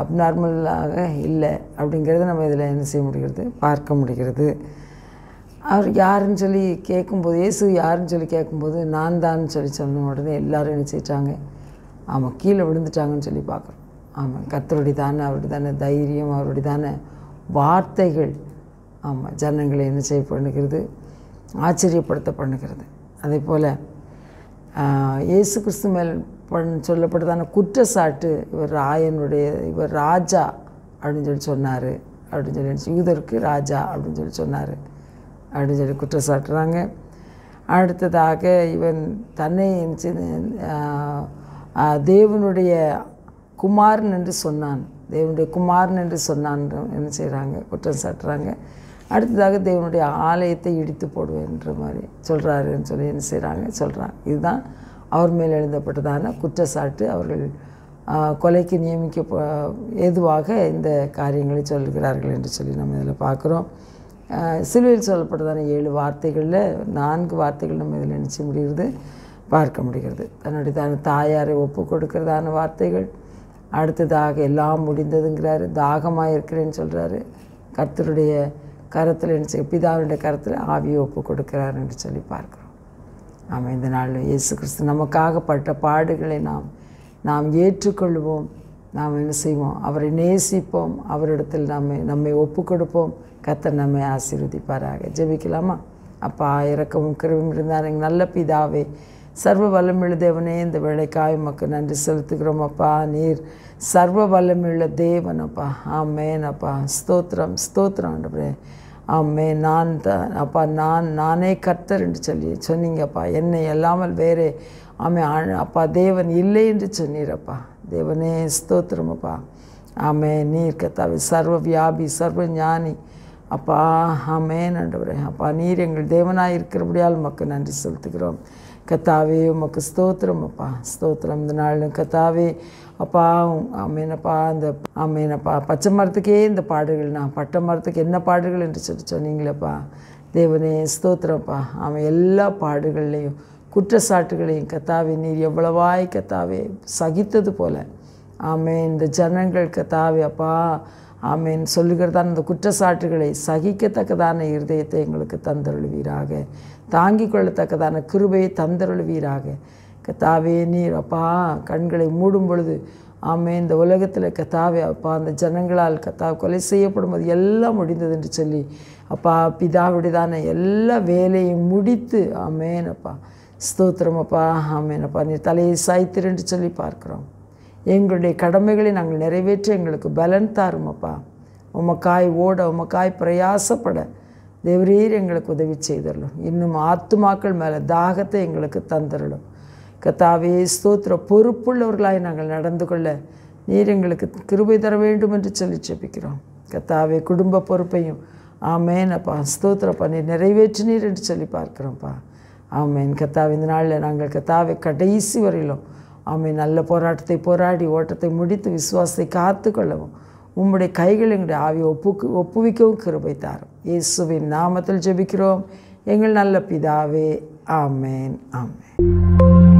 S2: அப்நார்மலாக இல்லை அப்படிங்கிறத நம்ம இதில் என்ன செய்ய முடிகிறது பார்க்க முடிகிறது அவர் யாருன்னு சொல்லி கேட்கும்போது இயேசு யாருன்னு சொல்லி கேட்கும்போது நான் தான் சொல்லி சொன்ன உடனே எல்லோரும் என்ன செய்யிட்டாங்க ஆமாம் கீழே விழுந்துட்டாங்கன்னு சொல்லி பார்க்குறோம் ஆமாம் கத்தருடைய தானே அவருடைய தானே தைரியம் அவருடைய தானே வார்த்தைகள் ஆமாம் ஜனங்களை என்ன செய்ய பண்ணுகிறது ஆச்சரியப்படுத்த பண்ணுகிறது அதே போல் இயேசு கிறிஸ்து மேல் சொல்லப்பட்டதான குற்றச்சாட்டு இவர் ராயனுடைய இவர் ராஜா அப்படின்னு சொல்லி சொன்னார் அப்படின்னு சொல்லி யூதருக்கு ராஜா அப்படின்னு சொல்லி சொன்னார் அப்படின்னு சொல்லி குற்றச்சாட்டுறாங்க அடுத்ததாக இவன் தன்னை தேவனுடைய குமாரன் என்று சொன்னான் தேவனுடைய குமாரன் என்று சொன்னான் என்ன செய்கிறாங்க குற்றம் சாட்டுறாங்க அடுத்ததாக தேவனுடைய ஆலயத்தை இடித்து போடுவேன்ற மாதிரி சொல்கிறாருன்னு சொல்லி என்ன செய்கிறாங்க சொல்கிறாங்க இதுதான் அவர் மேல் எழுதப்பட்டதான குற்றச்சாட்டு அவர்கள் கொலைக்கு நியமிக்க ஏதுவாக இந்த காரியங்களை சொல்கிறார்கள் என்று சொல்லி நம்ம இதில் பார்க்குறோம் சிலுவையில் சொல்லப்பட்டதான ஏழு வார்த்தைகளில் நான்கு வார்த்தைகள் நம்ம இதில் நினச்சி முடிகிறது பார்க்க முடிகிறது தன்னுடைய தான தாயாரை ஒப்பு கொடுக்கிறதான வார்த்தைகள் அடுத்ததாக எல்லாம் முடிந்ததுங்கிறாரு தாகமாக இருக்கிறேன்னு சொல்கிறாரு கர்த்தருடைய கருத்தில் என்ன பிதாவினுடைய கருத்தில் ஆவியை ஒப்பு கொடுக்கிறார் என்று சொல்லி பார்க்கிறோம் நாம் இந்த நாளில் இயேசு கிறிஸ்து நமக்காக பட்ட பாடுகளை நாம் நாம் ஏற்றுக்கொள்வோம் நாம் என்ன செய்வோம் அவரை நேசிப்போம் அவரிடத்தில் நம்ம நம்மை ஒப்பு கொடுப்போம் கத்தர் நம்மை ஆசீர்வதிப்பாராக ஜெபிக்கலாமா அப்பா இறக்கவும் கிருவும் இருந்தார் நல்ல பிதாவே சர்வ வல்லமிழ தேவனே இந்த வேலைக்காய் உமக்கு நன்றி செலுத்துகிறோம் அப்பா நீர் சர்வ வல்லமிழ தேவன் அப்பா ஆமேன் அப்பா ஸ்தோத்திரம் ஸ்தோத்திரம் ஆண்டவரே ஆமே நான் தான் அப்பா நான் நானே கர்த்தர் என்று சொல்லி சொன்னீங்கப்பா என்னை எல்லாமல் வேறே ஆமே அப்பா தேவன் இல்லை என்று சொன்னீரப்பா தேவனே ஸ்தோத்திரம் அப்பா ஆமே நீர் கத்தாவி சர்வ வியாபி சர்வ ஞானி அப்பா ஆமே நன்றி அப்பா நீர் எங்கள் தேவனாக இருக்கிறபடியால் மக்கள் நன்றி செலுத்துகிறோம் கத்தாவே உமக்கு ஸ்தோத்திரம் அப்பா ஸ்தோத்திரம் இந்த நாளும் கத்தாவே அப்பா அம்மேனப்பா அந்த அம்மேனப்பா பச்சை மரத்துக்கே இந்த பாடல்கள் நான் பட்டை மரத்துக்கு என்ன பாடல்கள் என்று சொல்லி சொன்னீங்களேப்பா தேவனே ஸ்தோத்திரப்பா அவன் எல்லா பாடுகள்லேயும் குற்றச்சாட்டுகளையும் கத்தாவே நீர் எவ்வளவாய் கத்தாவே சகித்தது போல ஆமே இந்த ஜனங்கள் கத்தாவே அப்பா ஆமேன் சொல்லுகிறதான அந்த குற்றச்சாட்டுகளை சகிக்கத்தக்கதான இருதயத்தை எங்களுக்கு தந்தருள்வீராக தாங்கிக் கொள்ளத்தக்கதான கிருபையை தந்தருள்வீராக கத்தாவே நீர் அப்பா கண்களை மூடும் பொழுது ஆமே இந்த உலகத்தில் கத்தாவே அப்பா அந்த ஜனங்களால் கத்தா கொலை செய்யப்படும் போது எல்லாம் முடிந்தது என்று சொல்லி அப்பா பிதாவிடைதான எல்லா வேலையும் முடித்து ஆமேன் அப்பா ஸ்தோத்திரம் அப்பா ஆமேன் அப்பா நீர் தலையை சாய்த்திரண்டு சொல்லி பார்க்குறோம் எங்களுடைய கடமைகளை நாங்கள் நிறைவேற்றி எங்களுக்கு பலன் தாருமப்பா உமக்காய் ஓட உமக்காய் பிரயாசப்பட தேவரீர் எங்களுக்கு உதவி செய்தரலும் இன்னும் ஆத்துமாக்கள் மேலே தாகத்தை எங்களுக்கு தந்துடலும் கத்தாவே ஸ்தோத்திர பொறுப்புள்ளவர்களாய் நாங்கள் நடந்து கொள்ள நீர் எங்களுக்கு கிருபை தர வேண்டும் என்று சொல்லி செபிக்கிறோம் கத்தாவே குடும்ப பொறுப்பையும் ஆமேனப்பா ஸ்தோத்திரப்பா நீர் நிறைவேற்றினீர் என்று சொல்லி பார்க்குறோம்ப்பா ஆமேன் கத்தாவை இந்த நாளில் நாங்கள் கத்தாவை கடைசி வரையிலும் ஆமே நல்ல போராட்டத்தை போராடி ஓட்டத்தை முடித்து விசுவாசத்தை காத்து கொள்ளவும் உம்முடைய கைகள் எங்களுடைய ஆவியை ஒப்புக்கு ஒப்புவிக்கவும் கிருபை தாரும் இயேசுவின் நாமத்தில் ஜெபிக்கிறோம் எங்கள் நல்ல பிதாவே ஆமேன் ஆமேன்